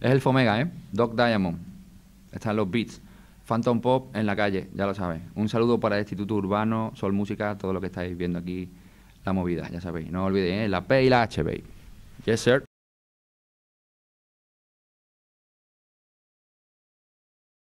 Es el Fomega, ¿eh? Doc Diamond. Están los beats. Phantom Pop en la calle, ya lo sabes. Un saludo para el Instituto Urbano, Sol Música, todo lo que estáis viendo aquí, la movida, ya sabéis. No olvidéis, ¿eh? la P y la HB. Yes, sir.